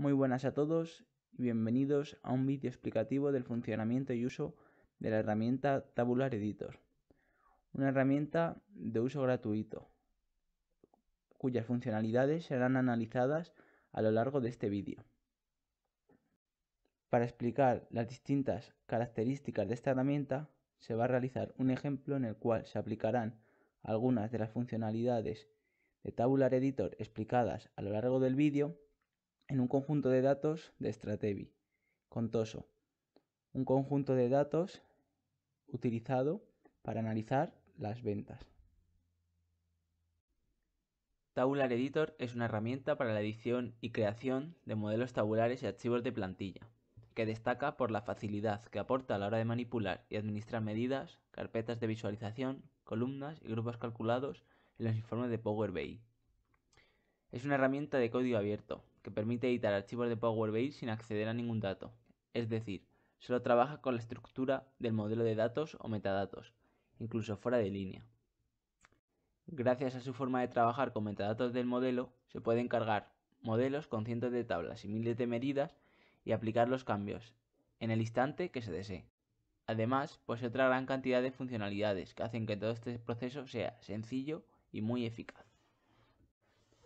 Muy buenas a todos y bienvenidos a un vídeo explicativo del funcionamiento y uso de la herramienta Tabular Editor, una herramienta de uso gratuito, cuyas funcionalidades serán analizadas a lo largo de este vídeo. Para explicar las distintas características de esta herramienta, se va a realizar un ejemplo en el cual se aplicarán algunas de las funcionalidades de Tabular Editor explicadas a lo largo del vídeo en un conjunto de datos de Stratevi, Contoso, un conjunto de datos utilizado para analizar las ventas. Tabular Editor es una herramienta para la edición y creación de modelos tabulares y archivos de plantilla, que destaca por la facilidad que aporta a la hora de manipular y administrar medidas, carpetas de visualización, columnas y grupos calculados en los informes de Power BI. Es una herramienta de código abierto, que permite editar archivos de Power BI sin acceder a ningún dato, es decir, solo trabaja con la estructura del modelo de datos o metadatos, incluso fuera de línea. Gracias a su forma de trabajar con metadatos del modelo, se pueden cargar modelos con cientos de tablas y miles de medidas y aplicar los cambios en el instante que se desee. Además, posee otra gran cantidad de funcionalidades que hacen que todo este proceso sea sencillo y muy eficaz.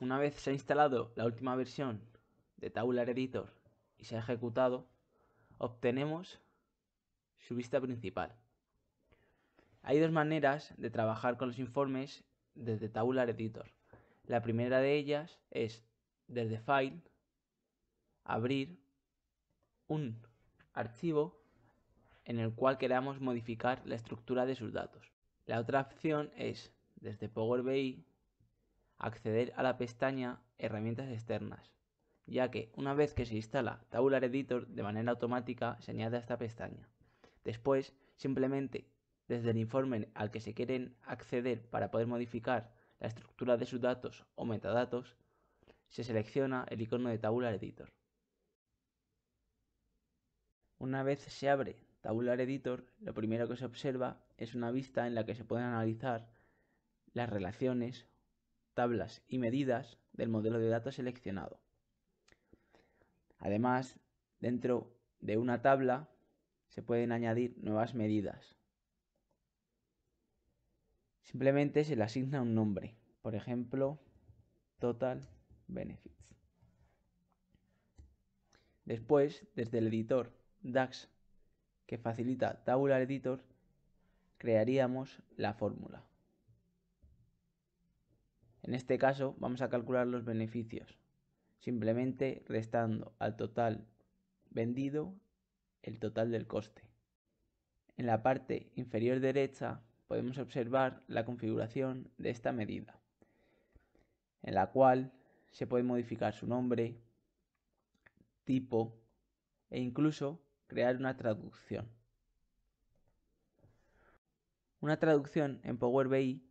Una vez se ha instalado la última versión de Tabular Editor y se ha ejecutado, obtenemos su vista principal. Hay dos maneras de trabajar con los informes desde Tabular Editor. La primera de ellas es desde File, abrir un archivo en el cual queramos modificar la estructura de sus datos. La otra opción es, desde Power BI, acceder a la pestaña Herramientas externas ya que una vez que se instala Tabular Editor de manera automática se añade esta pestaña. Después, simplemente desde el informe al que se quieren acceder para poder modificar la estructura de sus datos o metadatos, se selecciona el icono de Tabular Editor. Una vez se abre Tabular Editor, lo primero que se observa es una vista en la que se pueden analizar las relaciones, tablas y medidas del modelo de datos seleccionado. Además, dentro de una tabla se pueden añadir nuevas medidas. Simplemente se le asigna un nombre, por ejemplo, Total Benefits. Después, desde el editor DAX que facilita Tabular Editor, crearíamos la fórmula. En este caso, vamos a calcular los beneficios simplemente restando al total vendido el total del coste. En la parte inferior derecha podemos observar la configuración de esta medida, en la cual se puede modificar su nombre, tipo e incluso crear una traducción. Una traducción en Power BI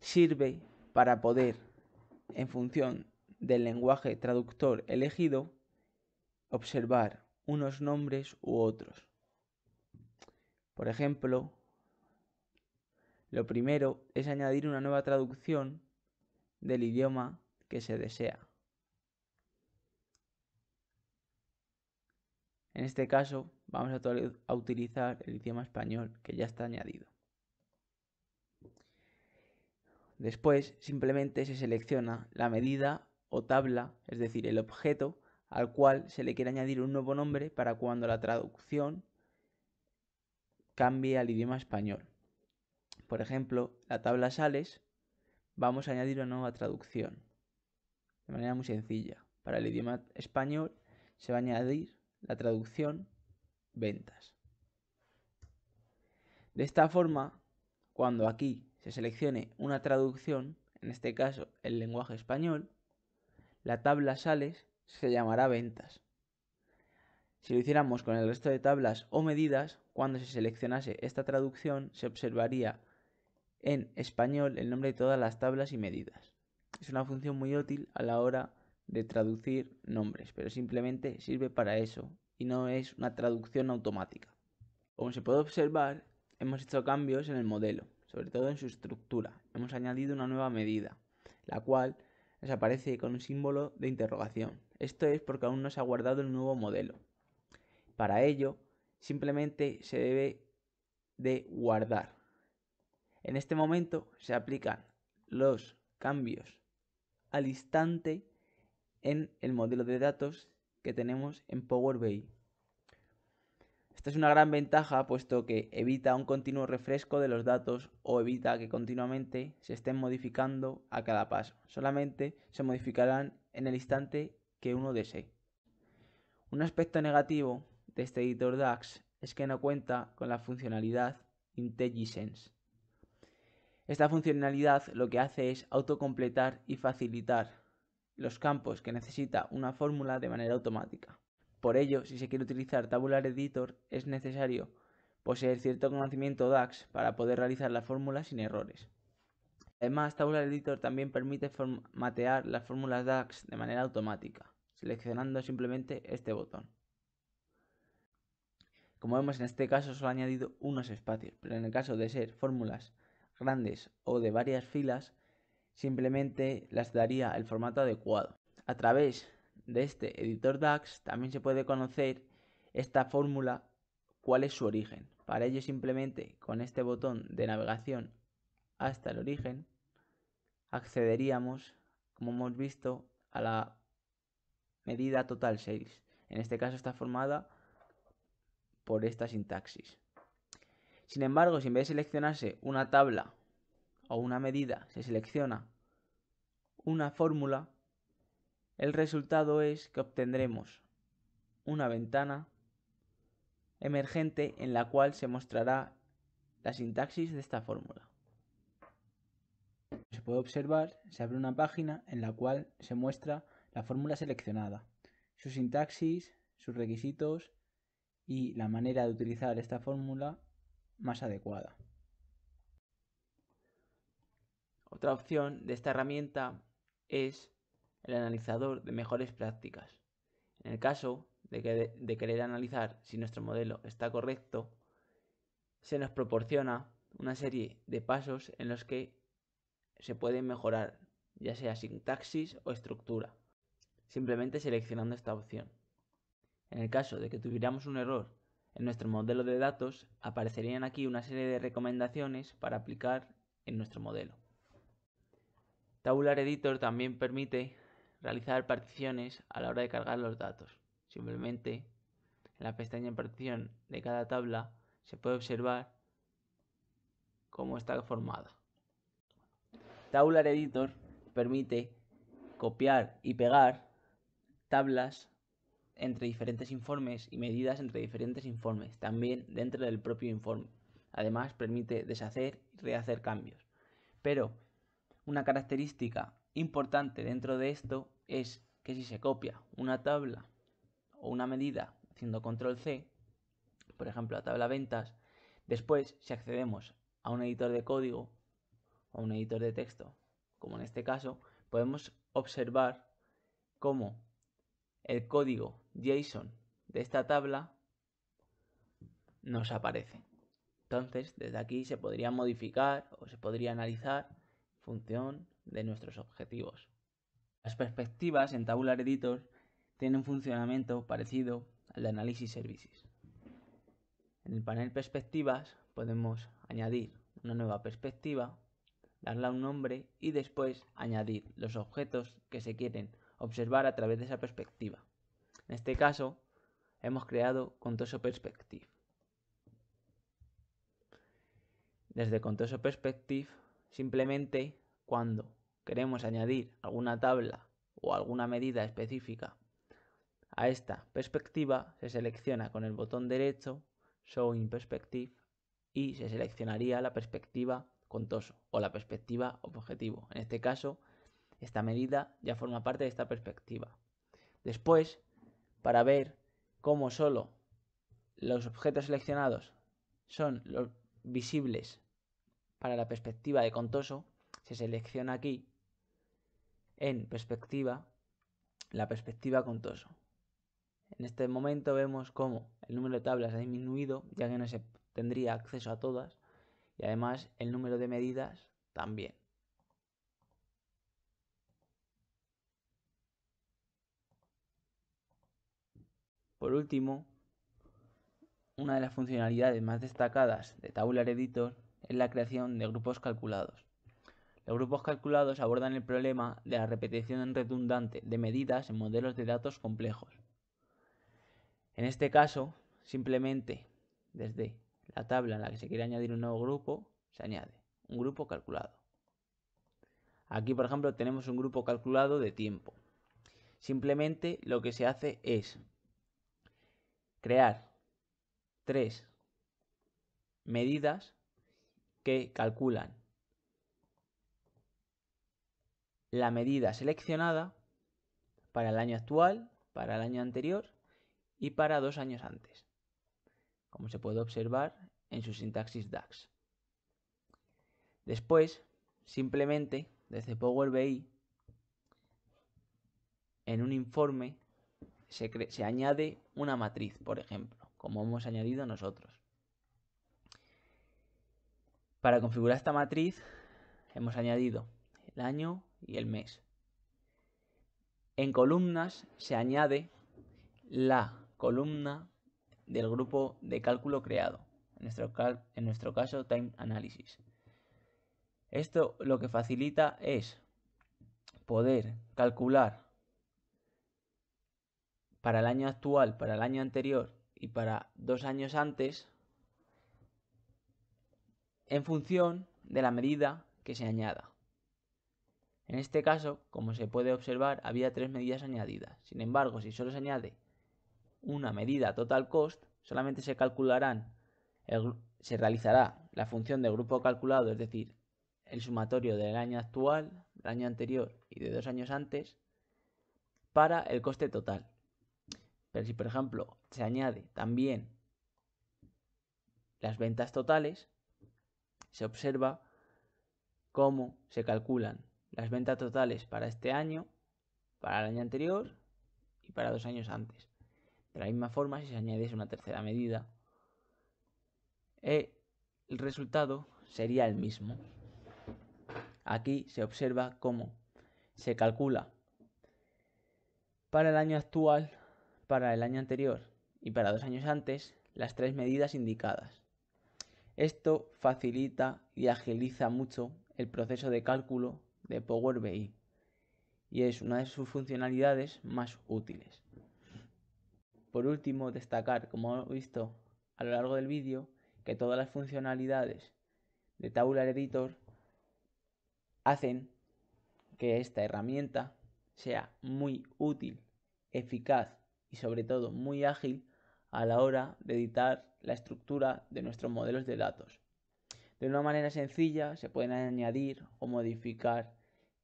sirve para poder, en función del lenguaje traductor elegido, observar unos nombres u otros. Por ejemplo, lo primero es añadir una nueva traducción del idioma que se desea. En este caso vamos a, utilizar el idioma español que ya está añadido. Después simplemente se selecciona la medida o tabla, es decir, el objeto al cual se le quiere añadir un nuevo nombre para cuando la traducción cambie al idioma español. Por ejemplo, la tabla sales, vamos a añadir una nueva traducción. De manera muy sencilla. Para el idioma español se va a añadir la traducción ventas. De esta forma, cuando aquí se seleccione una traducción, en este caso el lenguaje español, la tabla sales se llamará ventas. Si lo hiciéramos con el resto de tablas o medidas, cuando se seleccionase esta traducción se observaría en español el nombre de todas las tablas y medidas. Es una función muy útil a la hora de traducir nombres, pero simplemente sirve para eso y no es una traducción automática. Como se puede observar, hemos hecho cambios en el modelo, sobre todo en su estructura. Hemos añadido una nueva medida, la cual nos aparece con un símbolo de interrogación. Esto es porque aún no se ha guardado el nuevo modelo. Para ello, simplemente se debe de guardar. En este momento se aplican los cambios al instante en el modelo de datos que tenemos en Power BI. Esta es una gran ventaja puesto que evita un continuo refresco de los datos o evita que continuamente se estén modificando a cada paso. Solamente se modificarán en el instante que uno desee. Un aspecto negativo de este editor DAX es que no cuenta con la funcionalidad IntelliSense. Esta funcionalidad lo que hace es autocompletar y facilitar los campos que necesita una fórmula de manera automática. Por ello, si se quiere utilizar Tabular Editor, es necesario poseer cierto conocimiento DAX para poder realizar la fórmula sin errores. Además, Tabular Editor también permite formatear las fórmulas DAX de manera automática, seleccionando simplemente este botón. Como vemos en este caso solo ha añadido unos espacios, pero en el caso de ser fórmulas grandes o de varias filas, simplemente las daría el formato adecuado. A través de este editor DAX también se puede conocer esta fórmula, cuál es su origen. Para ello simplemente con este botón de navegación hasta el origen accederíamos, como hemos visto, a la medida total 6 En este caso está formada por esta sintaxis. Sin embargo, si en vez de seleccionarse una tabla o una medida, se selecciona una fórmula, el resultado es que obtendremos una ventana emergente en la cual se mostrará la sintaxis de esta fórmula. Como se puede observar, se abre una página en la cual se muestra la fórmula seleccionada, su sintaxis, sus requisitos y la manera de utilizar esta fórmula más adecuada. Otra opción de esta herramienta es el analizador de mejores prácticas. En el caso de, que de, querer analizar si nuestro modelo está correcto, se nos proporciona una serie de pasos en los que se puede mejorar, ya sea sintaxis o estructura, simplemente seleccionando esta opción. En el caso de que tuviéramos un error en nuestro modelo de datos, aparecerían aquí una serie de recomendaciones para aplicar en nuestro modelo. Tabular Editor también permite realizar particiones a la hora de cargar los datos. Simplemente en la pestaña partición de cada tabla se puede observar cómo está formada. Tabular Editor permite copiar y pegar tablas entre diferentes informes y medidas entre diferentes informes, también dentro del propio informe. Además, permite deshacer y rehacer cambios. Pero una característica importante dentro de esto es que si se copia una tabla o una medida haciendo control C, por ejemplo la tabla ventas, después si accedemos a un editor de código o a un editor de texto, como en este caso, podemos observar cómo el código JSON de esta tabla nos aparece. Entonces, desde aquí se podría modificar o se podría analizar función de nuestros objetivos. Las perspectivas en Tabular Editor tienen un funcionamiento parecido al de Analysis Services. En el panel Perspectivas podemos añadir una nueva perspectiva, darle un nombre y después añadir los objetos que se quieren observar a través de esa perspectiva. En este caso, hemos creado Contoso Perspective. Desde Contoso Perspective, simplemente cuando queremos añadir alguna tabla o alguna medida específica a esta perspectiva, se selecciona con el botón derecho Show in Perspective y se seleccionaría la perspectiva contoso o la perspectiva objetivo. En este caso, esta medida ya forma parte de esta perspectiva. Después, para ver cómo solo los objetos seleccionados son los visibles para la perspectiva de contoso, se selecciona aquí en perspectiva la perspectiva contoso. En este momento vemos cómo el número de tablas ha disminuido, ya que no se tendría acceso a todas, y además el número de medidas también. Por último, una de las funcionalidades más destacadas de Tabular Editor es la creación de grupos calculados. Los grupos calculados abordan el problema de la repetición redundante de medidas en modelos de datos complejos. En este caso, simplemente desde la tabla en la que se quiere añadir un nuevo grupo, se añade un grupo calculado. Aquí, por ejemplo, tenemos un grupo calculado de tiempo. Simplemente lo que se hace es crear tres medidas que calculan la medida seleccionada para el año actual, para el año anterior y para dos años antes, como se puede observar en su sintaxis DAX. Después, simplemente desde Power BI, en un informe se, añade una matriz, por ejemplo, como hemos añadido nosotros. Para configurar esta matriz hemos añadido el año, y el mes. En columnas se añade la columna del grupo de cálculo creado, en nuestro, en nuestro caso Time Analysis. Esto lo que facilita es poder calcular para el año actual, para el año anterior y para dos años antes en función de la medida que se añada. En este caso, como se puede observar, había tres medidas añadidas. Sin embargo, si solo se añade una medida total cost, solamente se calcularán, se realizará la función del grupo calculado, es decir, el sumatorio del año actual, del año anterior y de dos años antes, para el coste total. Pero si, por ejemplo, se añade también las ventas totales, se observa cómo se calculan las ventas totales para este año, para el año anterior y para dos años antes. De la misma forma, si se añades una tercera medida, eh, el resultado sería el mismo. Aquí se observa cómo se calcula para el año actual, para el año anterior y para dos años antes las tres medidas indicadas. Esto facilita y agiliza mucho el proceso de cálculo de Power BI y es una de sus funcionalidades más útiles. Por último, destacar, como hemos visto a lo largo del vídeo, que todas las funcionalidades de Tabular Editor hacen que esta herramienta sea muy útil, eficaz y sobre todo muy ágil a la hora de editar la estructura de nuestros modelos de datos. De una manera sencilla se pueden añadir o modificar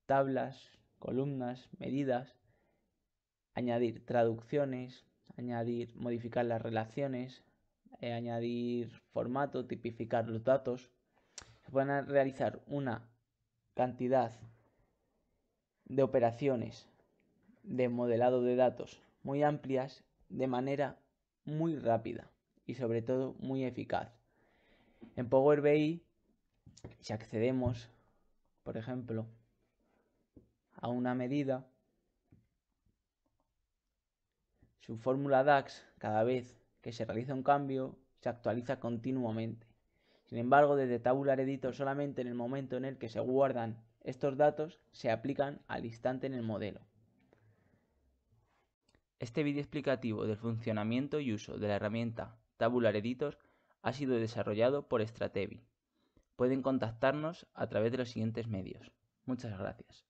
tablas, columnas, medidas, añadir traducciones, añadir, modificar las relaciones, eh, añadir formato, tipificar los datos. Se pueden realizar una cantidad de operaciones de modelado de datos muy amplias de manera muy rápida y sobre todo muy eficaz. En Power BI si accedemos, por ejemplo, a una medida, su fórmula DAX, cada vez que se realiza un cambio, se actualiza continuamente. Sin embargo, desde Tabular Editor solamente en el momento en el que se guardan estos datos se aplican al instante en el modelo. Este vídeo explicativo del funcionamiento y uso de la herramienta Tabular Editor ha sido desarrollado por Stratevi pueden contactarnos a través de los siguientes medios. Muchas gracias.